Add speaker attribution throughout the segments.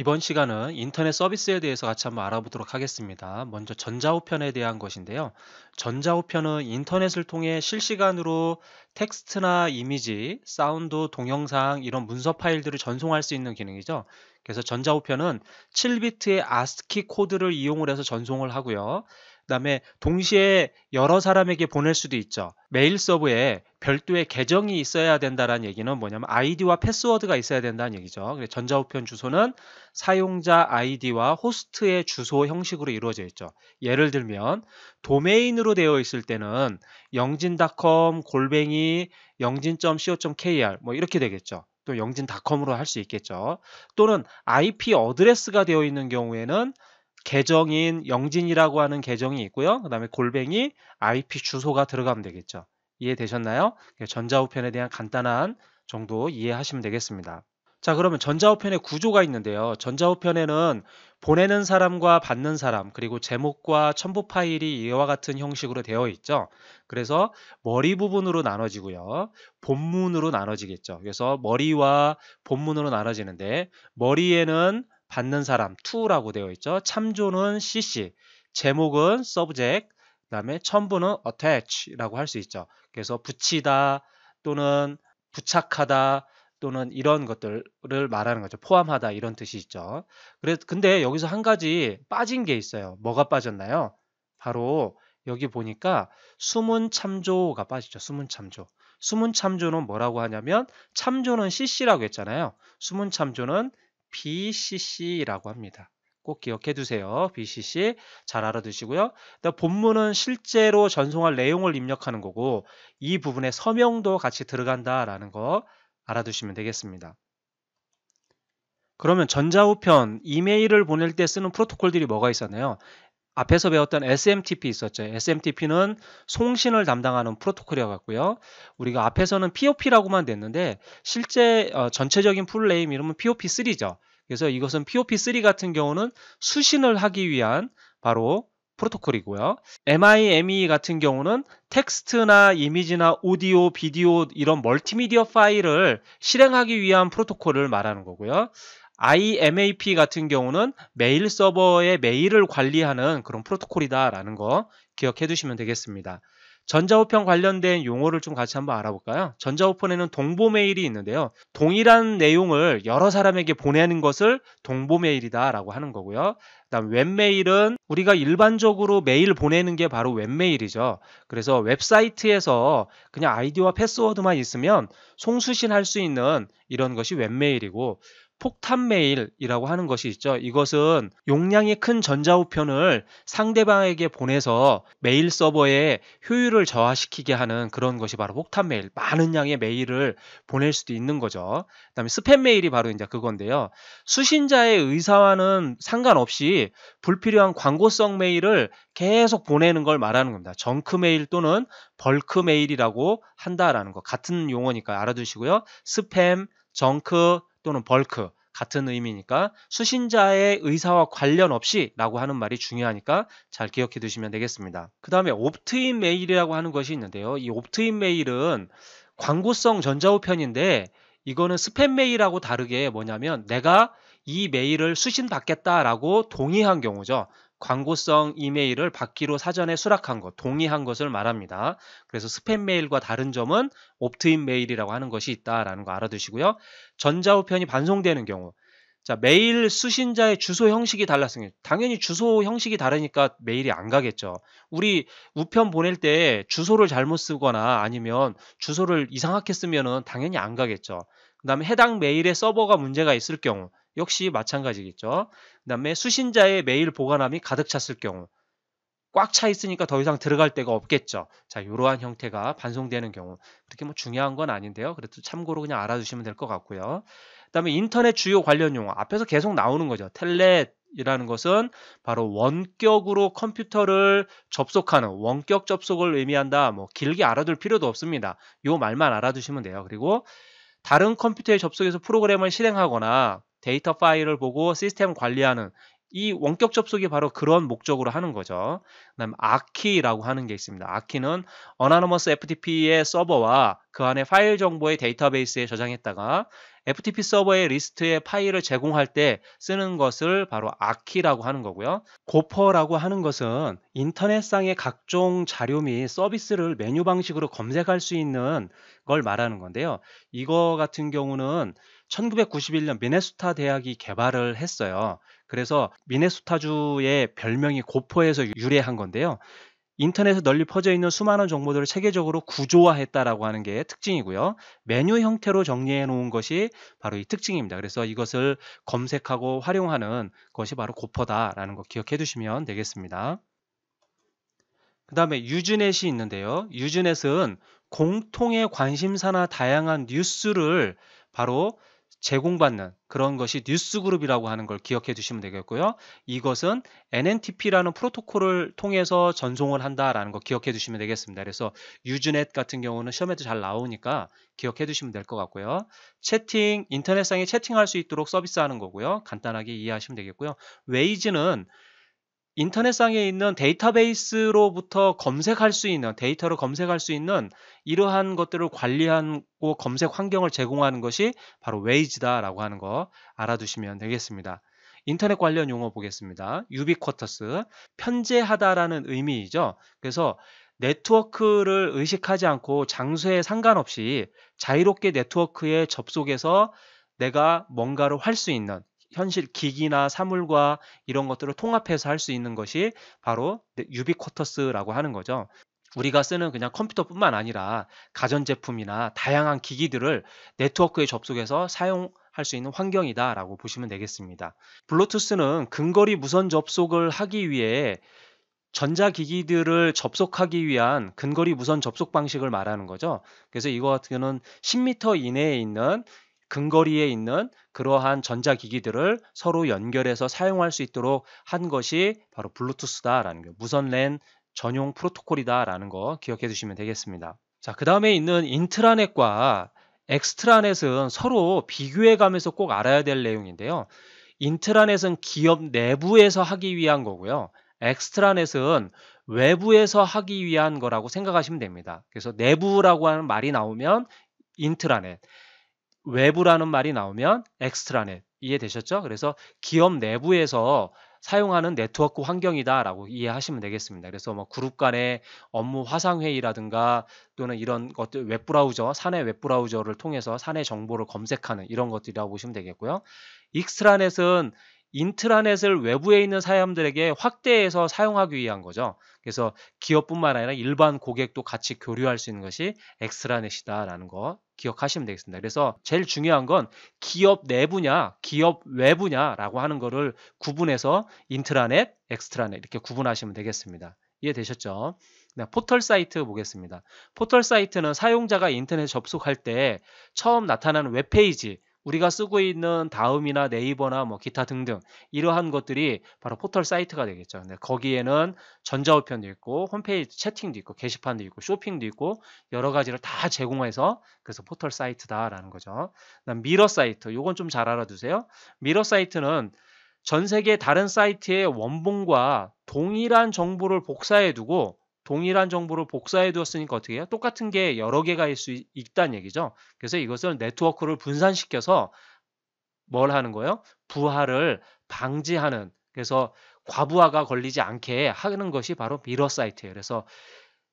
Speaker 1: 이번 시간은 인터넷 서비스에 대해서 같이 한번 알아보도록 하겠습니다. 먼저 전자우편에 대한 것인데요. 전자우편은 인터넷을 통해 실시간으로 텍스트나 이미지, 사운드, 동영상 이런 문서 파일들을 전송할 수 있는 기능이죠. 그래서 전자우편은 7비트의 ASCII 코드를 이용을 해서 전송을 하고요. 그다음에 동시에 여러 사람에게 보낼 수도 있죠. 메일 서브에 별도의 계정이 있어야 된다라는 얘기는 뭐냐면 아이디와 패스워드가 있어야 된다는 얘기죠. 전자우편 주소는 사용자 아이디와 호스트의 주소 형식으로 이루어져 있죠. 예를 들면 도메인으로 되어 있을 때는 영진닷컴 골뱅이 영진.co.kr 뭐 이렇게 되겠죠. 또 영진닷컴으로 할 수 있겠죠. 또는 IP 어드레스가 되어 있는 경우에는 계정인 영진이라고 하는 계정이 있고요. 그 다음에 골뱅이 IP 주소가 들어가면 되겠죠. 이해되셨나요? 예, 전자우편에 대한 간단한 정도 이해하시면 되겠습니다. 자 그러면 전자우편의 구조가 있는데요. 전자우편에는 보내는 사람과 받는 사람 그리고 제목과 첨부 파일이 이와 같은 형식으로 되어 있죠. 그래서 머리 부분으로 나눠지고요. 본문으로 나눠지겠죠. 그래서 머리와 본문으로 나눠지는데 머리에는 받는 사람 to라고 되어 있죠. 참조는 cc, 제목은 subject, 그 다음에 첨부는 attach라고 할 수 있죠. 그래서 붙이다 또는 부착하다 또는 이런 것들을 말하는 거죠. 포함하다 이런 뜻이 있죠. 그래, 근데 여기서 한 가지 빠진 게 있어요. 뭐가 빠졌나요? 바로 여기 보니까 숨은 참조가 빠지죠. 숨은 참조. 숨은 참조는 뭐라고 하냐면 참조는 cc라고 했잖아요. 숨은 참조는 BCC라고 합니다. 꼭 기억해 두세요. BCC 잘 알아두시고요. 본문은 실제로 전송할 내용을 입력하는 거고 이 부분에 서명도 같이 들어간다라는 거 알아두시면 되겠습니다. 그러면 전자우편, 이메일을 보낼 때 쓰는 프로토콜들이 뭐가 있었나요? 앞에서 배웠던 SMTP 있었죠. SMTP는 송신을 담당하는 프로토콜이었고요. 우리가 앞에서는 POP라고만 됐는데 실제 어, 전체적인 풀네임 이름은 POP3죠. 그래서 이것은 POP3 같은 경우는 수신을 하기 위한 바로 프로토콜이고요. MIME 같은 경우는 텍스트나 이미지나 오디오, 비디오 이런 멀티미디어 파일을 실행하기 위한 프로토콜을 말하는 거고요. IMAP 같은 경우는 메일 서버의 메일을 관리하는 그런 프로토콜이다라는 거 기억해 두시면 되겠습니다. 전자우편 관련된 용어를 좀 같이 한번 알아볼까요? 전자우편에는 동보 메일이 있는데요. 동일한 내용을 여러 사람에게 보내는 것을 동보 메일이다라고 하는 거고요. 그다음 웹메일은 우리가 일반적으로 메일 보내는 게 바로 웹메일이죠. 그래서 웹사이트에서 그냥 아이디와 패스워드만 있으면 송수신 할 수 있는 이런 것이 웹메일이고 폭탄 메일이라고 하는 것이 있죠. 이것은 용량이 큰 전자우편을 상대방에게 보내서 메일 서버에 효율을 저하시키게 하는 그런 것이 바로 폭탄 메일. 많은 양의 메일을 보낼 수도 있는 거죠. 그다음에 스팸 메일이 바로 이제 그건데요. 수신자의 의사와는 상관없이 불필요한 광고성 메일을 계속 보내는 걸 말하는 겁니다. 정크 메일 또는 벌크 메일이라고 한다라는 것. 같은 용어니까 알아두시고요. 스팸 정크, 또는 벌크 같은 의미니까 수신자의 의사와 관련 없이 라고 하는 말이 중요하니까 잘 기억해 두시면 되겠습니다. 그 다음에 옵트인 메일이라고 하는 것이 있는데요. 이 옵트인 메일은 광고성 전자우편인데 이거는 스팸 메일하고 다르게 뭐냐면 내가 이 메일을 수신받겠다라고 동의한 경우죠. 광고성 이메일을 받기로 사전에 수락한 것, 동의한 것을 말합니다. 그래서 스팸 메일과 다른 점은 옵트인 메일이라고 하는 것이 있다라는 거 알아두시고요. 전자우편이 반송되는 경우, 자, 메일 수신자의 주소 형식이 달랐으니 당연히 주소 형식이 다르니까 메일이 안 가겠죠. 우리 우편 보낼 때 주소를 잘못 쓰거나 아니면 주소를 이상하게 쓰면 당연히 안 가겠죠. 그다음에 해당 메일의 서버가 문제가 있을 경우 역시 마찬가지겠죠. 그다음에 수신자의 메일 보관함이 가득 찼을 경우 꽉차 있으니까 더 이상 들어갈 데가 없겠죠. 자, 이러한 형태가 반송되는 경우. 그렇게 뭐 중요한 건 아닌데요. 그래도 참고로 그냥 알아두시면 될 것 같고요. 그다음에 인터넷 주요 관련 용어 앞에서 계속 나오는 거죠. 텔넷 이라는 것은 바로 원격으로 컴퓨터를 접속하는 원격 접속을 의미한다. 뭐 길게 알아둘 필요도 없습니다. 요 말만 알아두시면 돼요. 그리고 다른 컴퓨터에 접속해서 프로그램을 실행하거나 데이터 파일을 보고 시스템 관리하는 이 원격 접속이 바로 그런 목적으로 하는 거죠. 그다음 아키라고 하는 게 있습니다. 아키는 어나노머스 FTP의 서버와 그 안에 파일 정보의 데이터베이스에 저장했다가 FTP 서버의 리스트에 파일을 제공할 때 쓰는 것을 바로 아키라고 하는 거고요. 고퍼라고 하는 것은 인터넷상의 각종 자료 및 서비스를 메뉴 방식으로 검색할 수 있는 걸 말하는 건데요. 이거 같은 경우는 1991년 미네수타 대학이 개발을 했어요. 그래서 미네수타주의 별명이 고포에서 유래한 건데요. 인터넷에 널리 퍼져 있는 수많은 정보들을 체계적으로 구조화했다라고 하는 게 특징이고요. 메뉴 형태로 정리해 놓은 것이 바로 이 특징입니다. 그래서 이것을 검색하고 활용하는 것이 바로 고퍼다라는 거 기억해 두시면 되겠습니다. 그 다음에 유즈넷이 있는데요. 유즈넷은 공통의 관심사나 다양한 뉴스를 바로 제공받는 그런 것이 뉴스그룹이라고 하는 걸 기억해 주시면 되겠고요. 이것은 NNTP라는 프로토콜을 통해서 전송을 한다라는 거 기억해 주시면 되겠습니다. 그래서 유즈넷 같은 경우는 시험에도 잘 나오니까 기억해 주시면될 것 같고요. 채팅, 인터넷상에 채팅할 수 있도록 서비스하는 거고요. 간단하게 이해하시면 되겠고요. 웨이즈는 인터넷상에 있는 데이터베이스로부터 검색할 수 있는 데이터로 검색할 수 있는 이러한 것들을 관리하고 검색 환경을 제공하는 것이 바로 웨이즈다라고 하는 거 알아두시면 되겠습니다. 인터넷 관련 용어 보겠습니다. 유비쿼터스 편제하다라는 의미이죠. 그래서 네트워크를 의식하지 않고 장소에 상관없이 자유롭게 네트워크에 접속해서 내가 뭔가를 할 수 있는 현실 기기나 사물과 이런 것들을 통합해서 할 수 있는 것이 바로 네, 유비쿼터스라고 하는 거죠. 우리가 쓰는 그냥 컴퓨터뿐만 아니라 가전제품이나 다양한 기기들을 네트워크에 접속해서 사용 할수 있는 환경이다라고 보시면 되겠습니다. 블루투스는 근거리 무선 접속을 하기 위해 전자기기들을 접속하기 위한 근거리 무선 접속 방식을 말하는 거죠. 그래서 이거 같은 경우는 10m 이내에 있는 근거리에 있는 그러한 전자기기들을 서로 연결해서 사용할 수 있도록 한 것이 바로 블루투스다라는 거, 무선 랜 전용 프로토콜이다라는 거 기억해 두시면 되겠습니다. 자, 그 다음에 있는 인트라넷과 엑스트라넷은 서로 비교해 가면서 꼭 알아야 될 내용인데요. 인트라넷은 기업 내부에서 하기 위한 거고요. 엑스트라넷은 외부에서 하기 위한 거라고 생각하시면 됩니다. 그래서 내부라고 하는 말이 나오면 인트라넷, 외부라는 말이 나오면 엑스트라넷 이해되셨죠? 그래서 기업 내부에서 사용하는 네트워크 환경이다라고 이해하시면 되겠습니다. 그래서 뭐 그룹 간의 업무 화상 회의라든가 또는 이런 것들 웹 브라우저, 사내 웹 브라우저를 통해서 사내 정보를 검색하는 이런 것들이라고 보시면 되겠고요. 익스트라넷은 인트라넷을 외부에 있는 사람들에게 확대해서 사용하기 위한 거죠. 그래서 기업뿐만 아니라 일반 고객도 같이 교류할 수 있는 것이 엑스트라넷이다라는 거 기억하시면 되겠습니다. 그래서 제일 중요한 건 기업 내부냐, 기업 외부냐라고 하는 거를 구분해서 인트라넷, 엑스트라넷 이렇게 구분하시면 되겠습니다. 이해되셨죠? 네, 포털 사이트 보겠습니다. 포털 사이트는 사용자가 인터넷 접속할 때 처음 나타나는 웹페이지, 우리가 쓰고 있는 다음이나 네이버나 뭐 기타 등등 이러한 것들이 바로 포털 사이트가 되겠죠. 근데 거기에는 전자우편도 있고 홈페이지 채팅도 있고 게시판도 있고 쇼핑도 있고 여러 가지를 다 제공해서 그래서 포털 사이트다라는 거죠. 미러 사이트 요건 좀 잘 알아두세요. 미러 사이트는 전 세계 다른 사이트의 원본과 동일한 정보를 복사해 두고 동일한 정보를 복사해 두었으니까 어떻게 해요? 똑같은 게 여러 개가 일수 있다는 얘기죠. 그래서 이것을 네트워크를 분산시켜서 뭘 하는 거예요? 부하를 방지하는 그래서 과부하가 걸리지 않게 하는 것이 바로 미러 사이트예요. 그래서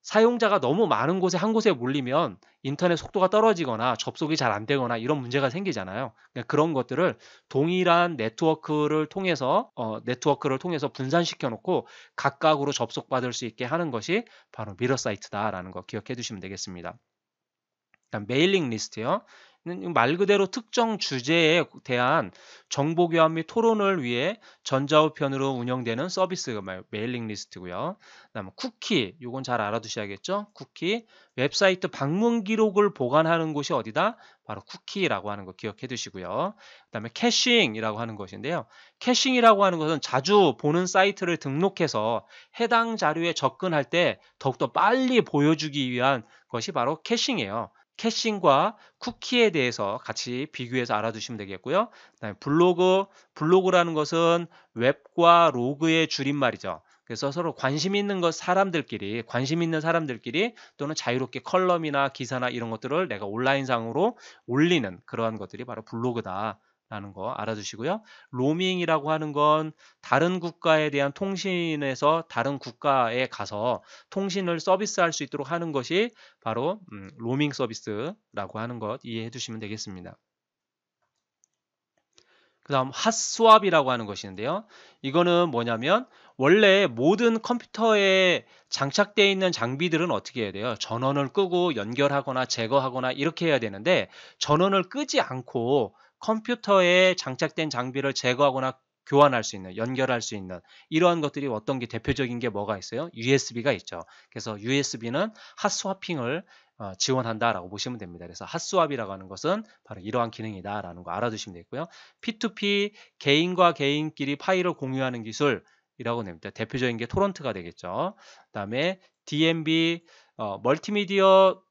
Speaker 1: 사용자가 너무 많은 곳에 한 곳에 몰리면 인터넷 속도가 떨어지거나 접속이 잘 안 되거나 이런 문제가 생기잖아요. 그러니까 그런 것들을 동일한 네트워크를 통해서 어, 네트워크를 통해서 분산시켜 놓고 각각으로 접속받을 수 있게 하는 것이 바로 미러 사이트다라는 거 기억해 두시면 되겠습니다. 메일링 리스트요. 말 그대로 특정 주제에 대한 정보 교환 및 토론을 위해 전자우편으로 운영되는 서비스가 메일링 리스트고요. 그다음 쿠키, 이건잘 알아두셔야겠죠? 쿠키, 웹사이트 방문 기록을 보관하는 곳이 어디다? 바로 쿠키라고 하는 거 기억해 두시고요. 그다음에 캐싱이라고 하는 것인데요. 캐싱이라고 하는 것은 자주 보는 사이트를 등록해서 해당 자료에 접근할 때 더욱더 빨리 보여주기 위한 것이 바로 캐싱이에요. 캐싱과 쿠키에 대해서 같이 비교해서 알아두시면 되겠고요. 그다음에 블로그, 블로그라는 것은 웹과 로그의 줄임말이죠. 그래서 서로 관심 있는 것 사람들끼리 관심 있는 사람들끼리 또는 자유롭게 컬럼이나 기사나 이런 것들을 내가 온라인상으로 올리는 그러한 것들이 바로 블로그다. 하는 거알아주시고요 로밍이라고 하는 건 다른 국가에 대한 통신에서 다른 국가에 가서 통신을 서비스할 수 있도록 하는 것이 바로 음, 로밍 서비스라고 하는 것 이해해 주시면 되겠습니다. 그 다음 핫스왑이라고 하는 것이있는데요 이거는 뭐냐면 원래 모든 컴퓨터에 장착되어 있는 장비들은 어떻게 해야 돼요? 전원을 끄고 연결하거나 제거하거나 이렇게 해야 되는데 전원을 끄지 않고 컴퓨터에 장착된 장비를 제거하거나 교환할 수 있는, 연결할 수 있는 이러한 것들이 어떤 게 대표적인 게 뭐가 있어요? USB가 있죠. 그래서 USB는 핫스와핑을 어, 지원한다라고 보시면 됩니다. 그래서 핫스왑이라고 하는 것은 바로 이러한 기능이다라는 거 알아두시면 되고요. 겠 P2P 개인과 개인끼리 파일을 공유하는 기술이라고 냅니다. 대표적인 게 토론트가 되겠죠. 그다음에 DMB 어, 멀티미디어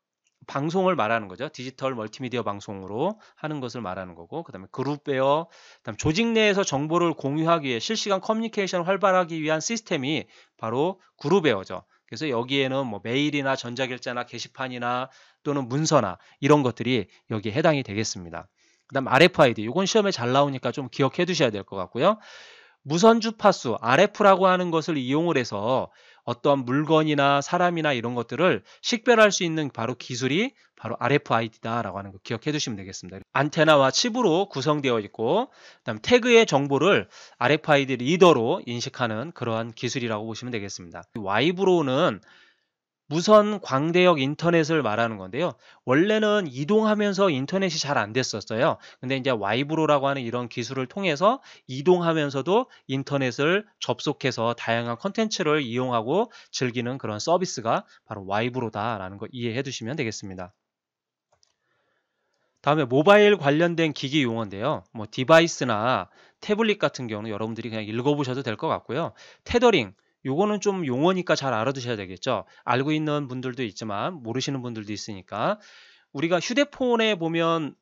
Speaker 1: 방송을 말하는 거죠. 디지털 멀티미디어 방송으로 하는 것을 말하는 거고, 그 다음에 그룹웨어, 그다음 조직 내에서 정보를 공유하기 위해 실시간 커뮤니케이션을 활발하기 위한 시스템이 바로 그룹웨어죠. 그래서 여기에는 뭐 메일이나 전자결제나 게시판이나 또는 문서나 이런 것들이 여기에 해당이 되겠습니다. 그 다음 RFID, 이건 시험에 잘 나오니까 좀 기억해 두셔야 될 것 같고요. 무선 주파수 RF라고 하는 것을 이용을 해서 어떠한 물건이나 사람이나 이런 것들을 식별할 수 있는 바로 기술이 바로 RFID다라고 하는 거 기억해 두시면 되겠습니다. 안테나와 칩으로 구성되어 있고 그다음 태그의 정보를 RFID 리더로 인식하는 그러한 기술이라고 보시면 되겠습니다. 와이브로는 무선 광대역 인터넷을 말하는 건데요. 원래는 이동하면서 인터넷이 잘 안 됐었어요. 근데 이제 와이브로라고 하는 이런 기술을 통해서 이동하면서도 인터넷을 접속해서 다양한 컨텐츠를 이용하고 즐기는 그런 서비스가 바로 와이브로다라는 거 이해해 두시면 되겠습니다. 다음에 모바일 관련된 기기 용어인데요. 뭐 디바이스나 태블릿 같은 경우는 여러분들이 그냥 읽어보셔도 될 것 같고요. 테더링, 요거는 좀 용어니까 잘 알아두셔야 되겠죠. 알고 있는 분들도 있지만 모르시는 분들도 있으니까 우리가 휴대폰에 보면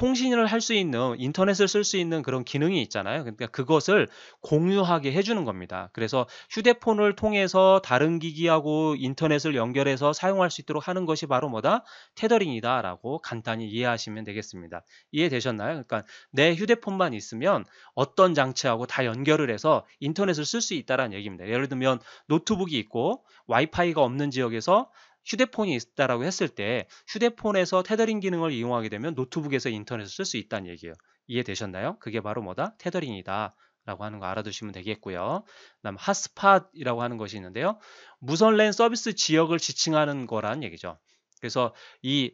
Speaker 1: 통신을 할 수 있는 인터넷을 쓸 수 있는 그런 기능이 있잖아요. 그러니까 그것을 공유하게 해주는 겁니다. 그래서 휴대폰을 통해서 다른 기기하고 인터넷을 연결해서 사용할 수 있도록 하는 것이 바로 뭐다? 테더링이다라고 간단히 이해하시면 되겠습니다. 이해되셨나요? 그러니까 내 휴대폰만 있으면 어떤 장치하고 다 연결을 해서 인터넷을 쓸 수 있다라는 얘기입니다. 예를 들면 노트북이 있고 와이파이가 없는 지역에서 휴대폰이 있다라고 했을 때 휴대폰에서 테더링 기능을 이용하게 되면 노트북에서 인터넷을 쓸 수 있다는 얘기예요. 이해되셨나요? 그게 바로 뭐다? 테더링이다. 라고 하는 거 알아두시면 되겠고요. 다음 핫스팟이라고 하는 것이 있는데요. 무선랜 서비스 지역을 지칭하는 거란 얘기죠. 그래서 이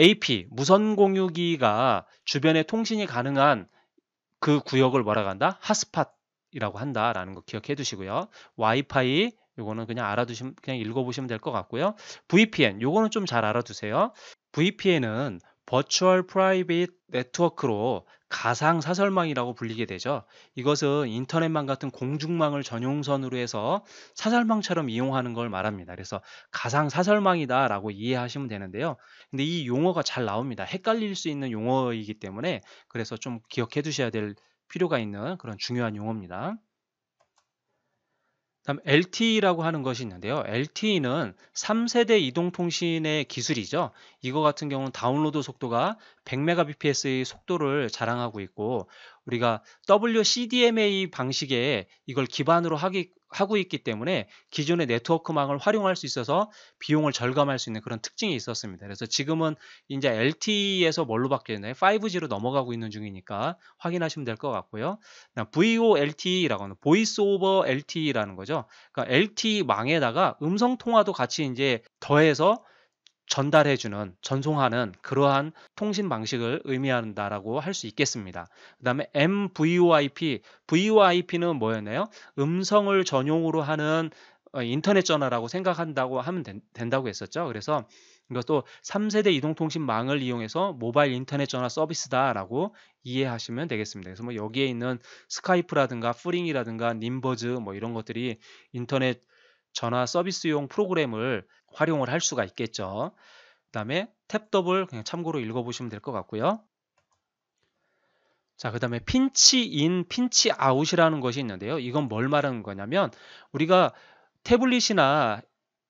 Speaker 1: AP 무선 공유기가 주변에 통신이 가능한 그 구역을 뭐라 간다 핫스팟이라고 한다라는 거 기억해 두시고요. 와이파이 요거는 그냥 알아두시면 그냥 읽어보시면 될 것 같고요. VPN 요거는 좀 잘 알아두세요. VPN은 Virtual Private n e t w o r k 로 가상 사설망이라고 불리게 되죠. 이것은 인터넷망 같은 공중망을 전용선으로 해서 사설망처럼 이용하는 걸 말합니다. 그래서 가상 사설망이다라고 이해하시면 되는데요. 근데 이 용어가 잘 나옵니다. 헷갈릴 수 있는 용어이기 때문에 그래서 좀 기억해 두셔야 될 필요가 있는 그런 중요한 용어입니다. 다음 LTE라고 하는 것이 있는데요. LTE는 3세대 이동통신의 기술이죠. 이거 같은 경우는 다운로드 속도가 100mbps의 속도를 자랑하고 있고 우리가 WCDMA 방식에 이걸 기반으로 하기, 하고 있기 때문에 기존의 네트워크망을 활용할 수 있어서 비용을 절감할 수 있는 그런 특징이 있었습니다. 그래서 지금은 이제 LTE에서 뭘로 바뀌었나요? 5G로 넘어가고 있는 중이니까 확인하시면 될 것 같고요. VOLTE라고 하는 Voice over LTE라는 거죠. 그러니까 LTE 망에다가 음성 통화도 같이 이제 더해서 전달해주는, 전송하는 그러한 통신 방식을 의미한다라고 할 수 있겠습니다. 그 다음에 MVOIP, VOIP는 뭐였나요? 음성을 전용으로 하는 어, 인터넷 전화라고 생각한다고 하면 된, 다고 했었죠. 그래서 이것도 3세대 이동통신망을 이용해서 모바일 인터넷 전화 서비스다라고 이해하시면 되겠습니다. 그래서 뭐 여기에 있는 스카이프라든가 프링이라든가 님버즈 뭐 이런 것들이 인터넷 전화 서비스용 프로그램을 활용을 할 수가 있겠죠. 그 다음에 탭 더블 그냥 참고로 읽어보시면 될 것 같고요. 자, 그 다음에 핀치 인, 핀치 아웃이라는 것이 있는데요. 이건 뭘 말하는 거냐면 우리가 태블릿이나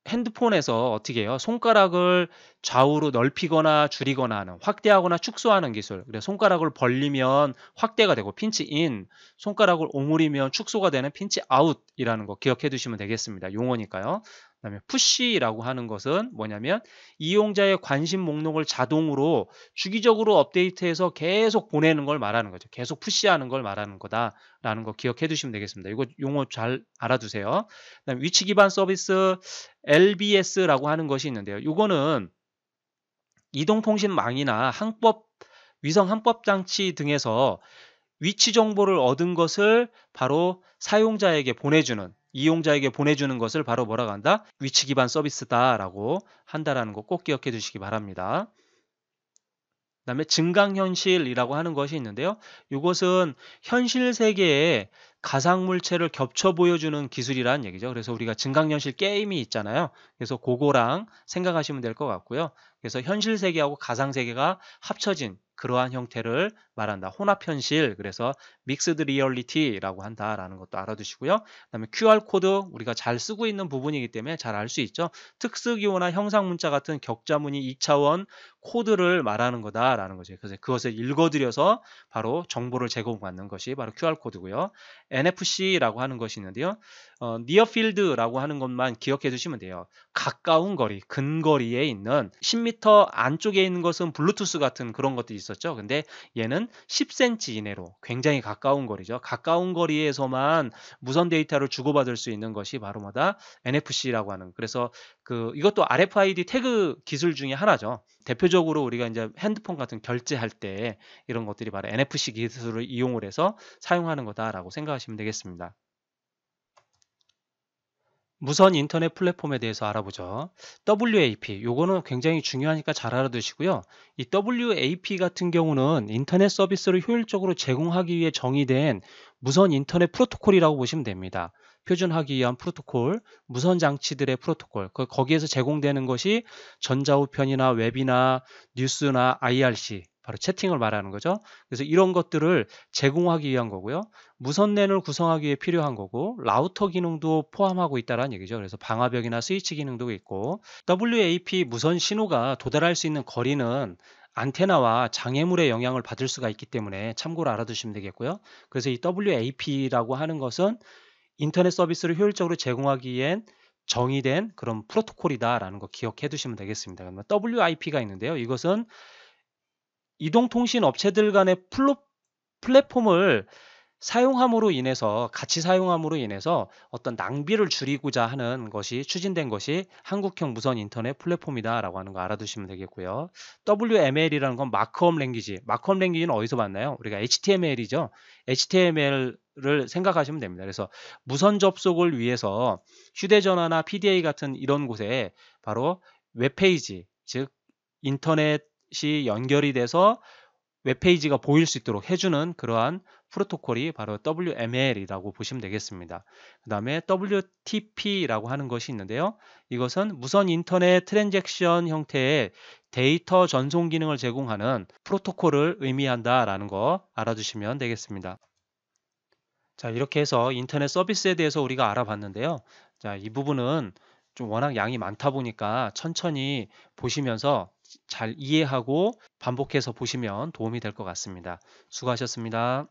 Speaker 1: 핸드폰에서 어떻게 해요? 손가락을 좌우로 넓히거나 줄이거나 하는, 확대하거나 축소하는 기술. 그래서 손가락을 벌리면 확대가 되고 핀치 인, 손가락을 오므리면 축소가 되는 핀치 아웃이라는 거 기억해 두시면 되겠습니다. 용어니까요. 그다음에 푸시라고 하는 것은 뭐냐면 이용자의 관심 목록을 자동으로 주기적으로 업데이트해서 계속 보내는 걸 말하는 거죠. 계속 푸시하는 걸 말하는 거다라는 거 기억해 두시면 되겠습니다. 이거 용어 잘 알아두세요. 그다음 에 위치 기반 서비스 LBS라고 하는 것이 있는데요. 이거는 이동통신망이나 항법 위성 항법 장치 등에서 위치 정보를 얻은 것을 바로 사용자에게 보내주는 이용자에게 보내주는 것을 바로 뭐라고 한다? 위치 기반 서비스다라고 한다라는 거 꼭 기억해 두시기 바랍니다. 그 다음에 증강현실이라고 하는 것이 있는데요. 이것은 현실 세계에 가상물체를 겹쳐 보여주는 기술이라는 얘기죠. 그래서 우리가 증강현실 게임이 있잖아요. 그래서 그거랑 생각하시면 될 것 같고요. 그래서 현실 세계하고 가상 세계가 합쳐진 그러한 형태를 말한다. 혼합 현실 그래서 믹스드 리얼리티라고 한다라는 것도 알아두시고요. 그다음에 QR 코드 우리가 잘 쓰고 있는 부분이기 때문에 잘 알 수 있죠. 특수기호나 형상 문자 같은 격자무늬 2차원 코드를 말하는 거다라는 거죠. 그래서 그것을 읽어드려서 바로 정보를 제공받는 것이 바로 QR 코드고요. NFC라고 하는 것이 있는데요. 어, nearfield라고 하는 것만 기억해 두시면 돼요. 가까운 거리, 근거리에 있는 10m 안쪽에 있는 것은 블루투스 같은 그런 것들이 있었죠. 근데 얘는 거리는 10cm 이내로 굉장히 가까운 거리죠. 가까운 거리에서만 무선 데이터를 주고받을 수 있는 것이 바로 마다 NFC라고 하는. 그래서 그 이것도 RFID 태그 기술 중에 하나죠. 대표적으로 우리가 이제 핸드폰 같은 결제할 때 이런 것들이 바로 NFC 기술을 이용을 해서 사용하는 거다라고 생각하시면 되겠습니다. 무선 인터넷 플랫폼에 대해서 알아보죠. WAP, 요거는 굉장히 중요하니까 잘 알아두시고요. 이 WAP 같은 경우는 인터넷 서비스를 효율적으로 제공하기 위해 정의된 무선 인터넷 프로토콜이라고 보시면 됩니다. 표준하기 위한 프로토콜, 무선 장치들의 프로토콜, 그 거기에서 제공되는 것이 전자우편이나 웹이나 뉴스나 IRC, 바로 채팅을 말하는 거죠. 그래서 이런 것들을 제공하기 위한 거고요. 무선랜을 구성하기 위해 필요한 거고 라우터 기능도 포함하고 있다는 얘기죠. 그래서 방화벽이나 스위치 기능도 있고 WAP 무선 신호가 도달할 수 있는 거리는 안테나와 장애물의 영향을 받을 수가 있기 때문에 참고로 알아두시면 되겠고요. 그래서 이 WAP라고 하는 것은 인터넷 서비스를 효율적으로 제공하기 엔 정의된 그런 프로토콜이다라는 거 기억해 두시면 되겠습니다. 그러면 WIP가 있는데요. 이것은 이동통신 업체들 간의 플로, 플랫폼을 사용함으로 인해서 같이 사용함으로 인해서 어떤 낭비를 줄이고자 하는 것이 추진된 것이 한국형 무선 인터넷 플랫폼이다라고 하는 거 알아두시면 되겠고요. WML이라는 건 마크업 랭귀지. 마크업 랭귀지는 어디서 봤나요? 우리가 HTML이죠. HTML을 생각하시면 됩니다. 그래서 무선 접속을 위해서 휴대전화나 PDA 같은 이런 곳에 바로 웹페이지, 즉 인터넷 웹이 연결이 돼서 웹페이지가 보일 수 있도록 해주는 그러한 프로토콜이 바로 WML이라고 보시면 되겠습니다. 그 다음에 WTP라고 하는 것이 있는데요. 이것은 무선 인터넷 트랜잭션 형태의 데이터 전송 기능을 제공하는 프로토콜을 의미한다라는 거 알아두시면 되겠습니다. 자, 이렇게 해서 인터넷 서비스에 대해서 우리가 알아봤는데요. 자, 이 부분은 좀 워낙 양이 많다 보니까 천천히 보시면서 잘 이해하고 반복해서 보시면 도움이 될 것 같습니다. 수고하셨습니다.